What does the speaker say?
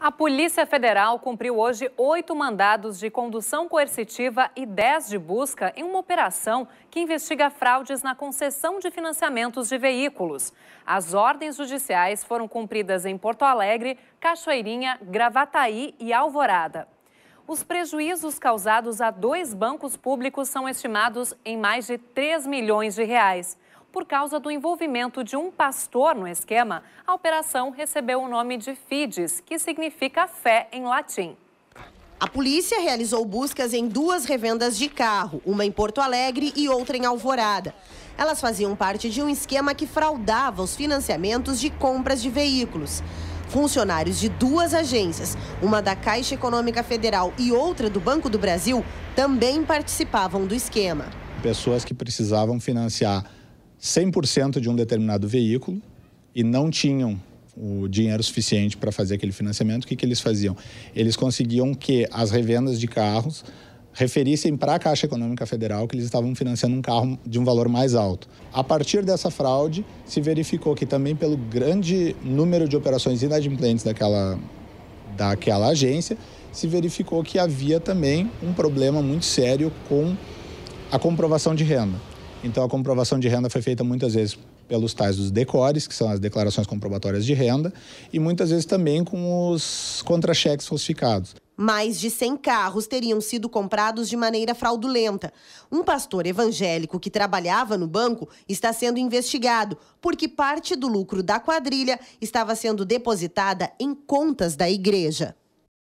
A Polícia Federal cumpriu hoje oito mandados de condução coercitiva e dez de busca em uma operação que investiga fraudes na concessão de financiamentos de veículos. As ordens judiciais foram cumpridas em Porto Alegre, Cachoeirinha, Gravataí e Alvorada. Os prejuízos causados a dois bancos públicos são estimados em mais de 3 milhões de reais por causa do envolvimento de um pastor no esquema, a operação recebeu o nome de FIDES, que significa fé em latim. A polícia realizou buscas em duas revendas de carro, uma em Porto Alegre e outra em Alvorada. Elas faziam parte de um esquema que fraudava os financiamentos de compras de veículos. Funcionários de duas agências, uma da Caixa Econômica Federal e outra do Banco do Brasil, também participavam do esquema. Pessoas que precisavam financiar 100% de um determinado veículo e não tinham o dinheiro suficiente para fazer aquele financiamento, o que, que eles faziam? Eles conseguiam que as revendas de carros referissem para a Caixa Econômica Federal que eles estavam financiando um carro de um valor mais alto. A partir dessa fraude, se verificou que também pelo grande número de operações inadimplentes daquela, daquela agência, se verificou que havia também um problema muito sério com a comprovação de renda. Então a comprovação de renda foi feita muitas vezes pelos tais dos decores, que são as declarações comprobatórias de renda, e muitas vezes também com os contra-cheques falsificados. Mais de 100 carros teriam sido comprados de maneira fraudulenta. Um pastor evangélico que trabalhava no banco está sendo investigado porque parte do lucro da quadrilha estava sendo depositada em contas da igreja.